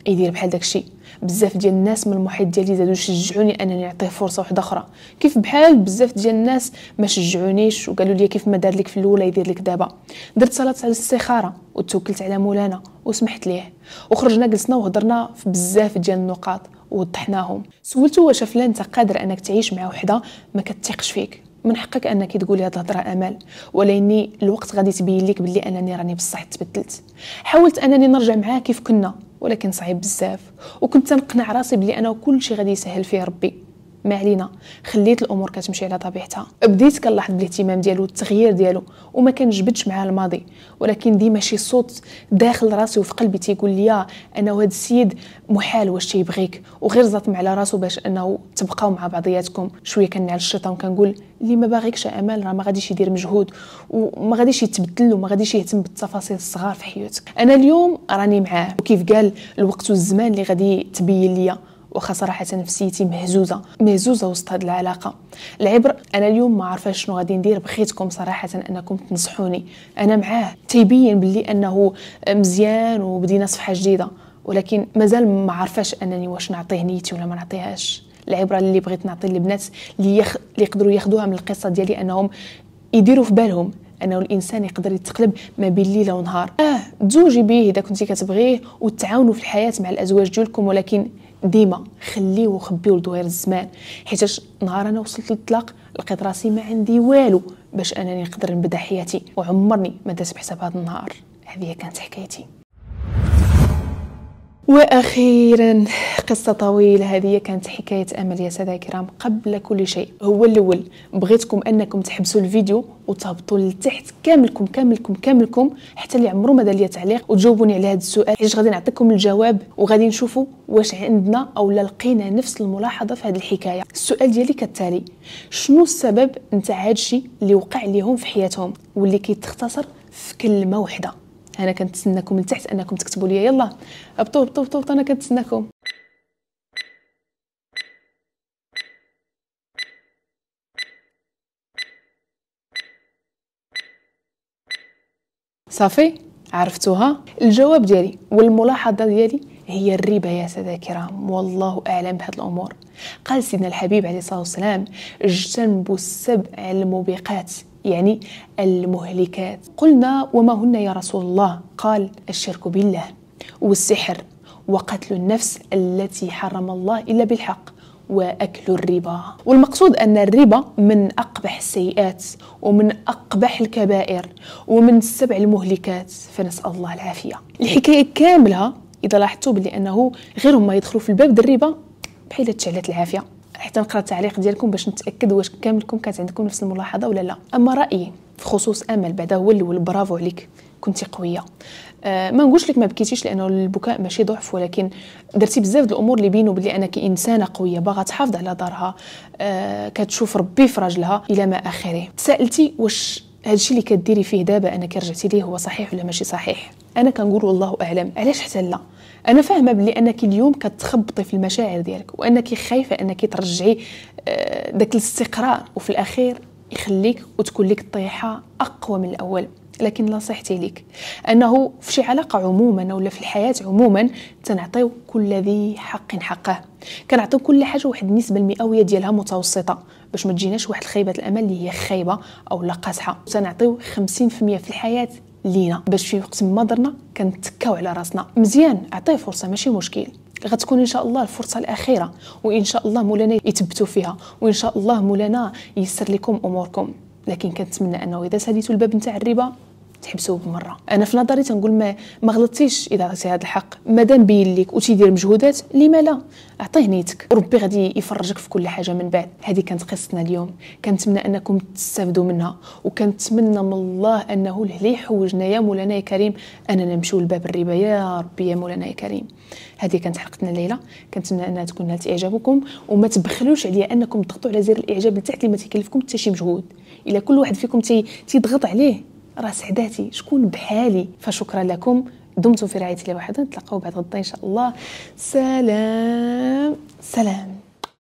يدير بحال داكشي بزاف ديال الناس من المحيط ديالي زادو شجعوني انني نعطيه فرصه واحده اخرى كيف بحال بزاف ديال الناس ما شجعونيش وقالوا لي كيف ما دار لك في الاولى يدير لك دابا درت صلاه على الاستخاره وتوكلت على مولانا وسمحت ليه وخرجنا جلسنا وهضرنا في بزاف ديال النقاط ووضحناهم سولته واش فلان انت قادر انك تعيش مع وحده ما كتثقش فيك من حقك انك تقولي هاد الهضره امال ولاني الوقت غادي تبين لك بلي انني راني بصح تبدلت حاولت انني نرجع معاه كيف كنا ولكن صعيب بزاف وكنت تنقنع راسي بلي انا كلشي غادي يسهل فيه ربي ما علينا خليت الامور كتمشي على طبيعتها بديت كنلاحظ بالاهتمام ديالو التغيير ديالو وما كنجبدش معاه الماضي ولكن ديما شي صوت داخل راسي وفي قلبي تيقول لي انا هذا السيد محال واش تيبغيك وغير زطم على راسو باش انه تبقاو مع بعضياتكم شويه كنعل الشيطان كنقول اللي ما باغيكش امال راه ما غاديش يدير مجهود وما غاديش يتبدل وما غاديش يهتم بالتفاصيل الصغار في حياتك انا اليوم راني معاه وكيف قال الوقت والزمان اللي غادي تبين ليا واخا صراحه نفسيتي مهزوزه مهزوزه وسط هذه العلاقه العبر انا اليوم ما عارفه شنو غادي ندير بخيتكم صراحه انكم تنصحوني انا معاه تيبين بلي انه مزيان وبدينا صفحه جديده ولكن مازال ما عارفاش انني واش نعطيه نيتي ولا ما نعطيهاش العبره اللي بغيت نعطي للبنات اللي, يخ... اللي يقدروا ياخذوها من القصه ديالي انهم يديروا في بالهم انه الانسان يقدر يتقلب ما بين ليله ونهار اه تزوجي به اذا كنتي كتبغيه وتعاونوا في الحياه مع الازواج ديالكم ولكن ديما خليو وخبيه لدوير الزمان حيتاش نهار انا وصلت للطلاق لقيت راسي ما عندي والو باش انني نقدر نبدا حياتي وعمرني ما درت بحساب هذا النهار هذه كانت حكايتي واخيرا قصه طويله هذه كانت حكايه امل يا ساده الكرام قبل كل شيء هو الاول بغيتكم انكم تحبسوا الفيديو وتهبطوا لتحت كاملكم كاملكم كاملكم حتى اللي عمرو ما دار ليا تعليق وتجاوبوني على هذا السؤال حيت غادي نعطيكم الجواب وغادي نشوفوا واش عندنا او لا لقينا نفس الملاحظه في هذه الحكايه السؤال ديالي كالتالي شنو السبب نتاع هادشي اللي وقع ليهم في حياتهم واللي كيتختصر في كلمه واحده انا كنتسناكم من تحت انكم تكتبوا لي يلا هبطوا هبطوا هبطوا انا كنتسناكم صافي عرفتوها الجواب ديالي والملاحظه ديالي هي الربا يا سادة والله أعلم بهذه الأمور قال سيدنا الحبيب عليه الصلاة والسلام اجتنبوا السبع الموبقات يعني المهلكات قلنا وما هن يا رسول الله قال الشرك بالله والسحر وقتل النفس التي حرم الله إلا بالحق واكل الربا والمقصود ان الربا من اقبح السيئات ومن اقبح الكبائر ومن السبع المهلكات فنسال الله العافيه الحكايه كامله اذا لاحظتوا بلي انه غير ما يدخلوا في الباب الربا بحيث تشعلت العافيه حتى نقرا التعليق ديالكم باش نتاكد واش كاملكم كانت عندكم نفس الملاحظه ولا لا اما رايي في خصوص امل بعدا هو الاول برافو عليك كنتي قويه أه ما نقولش لك ما بكيتيش لانه البكاء ماشي ضعف ولكن درتي بزاف د الامور اللي بينو بلي انك انسانه قويه باغا تحافظ على دارها أه كتشوف ربي في راجلها الى ما اخره سالتي واش هادشي اللي كديري فيه دابا انك رجعتي ليه هو صحيح ولا ماشي صحيح انا كنقول والله اعلم علاش حتى لا انا فاهمه بلي انك اليوم كتخبطي في المشاعر ديالك وانك خايفه انك ترجعي آه، داك الاستقرار وفي الاخير يخليك وتكون لك الطيحه اقوى من الاول لكن نصيحتي ليك انه في شي علاقه عموما ولا في الحياه عموما تنعطيو كل ذي حق حقه كنعطيو كل حاجه واحد النسبه المئويه ديالها متوسطه باش ما تجيناش واحد خيبه الامل اللي هي خايبه او لا قاسحه تنعطيو 50% في الحياه لينا باش في وقت ما درنا كنتكاو على راسنا مزيان اعطيه فرصه ماشي مشكل غتكون ان شاء الله الفرصه الاخيره وان شاء الله مولانا يتبتوا فيها وان شاء الله مولانا ييسر لكم اموركم لكن كنتمنى انه اذا سديتوا الباب نتاع الربا تحبسوه بمره انا في نظري تنقول ما ما غلطتيش اذا عطيتي هذا الحق مادام بين ليك وتيدير مجهودات لما لا اعطيه نيتك وربي غادي يفرجك في كل حاجه من بعد هذه كانت قصتنا اليوم كنتمنى انكم تستافدوا منها وكنتمنى من الله انه لا حوجنا يا مولانا يا كريم اننا نمشيو لباب الربا يا ربي يا مولانا يا كريم هذه كانت حلقتنا الليله كنتمنى انها تكون نالت اعجابكم وما تبخلوش عليا انكم تضغطوا على زر الاعجاب لتحت اللي ما تكلفكم حتى شي مجهود الا كل واحد فيكم تيضغط عليه راه سعداتي شكون بحالي فشكرا لكم دمتم في رعايه الله وحده نتلاقاو بعد غدا ان شاء الله سلام سلام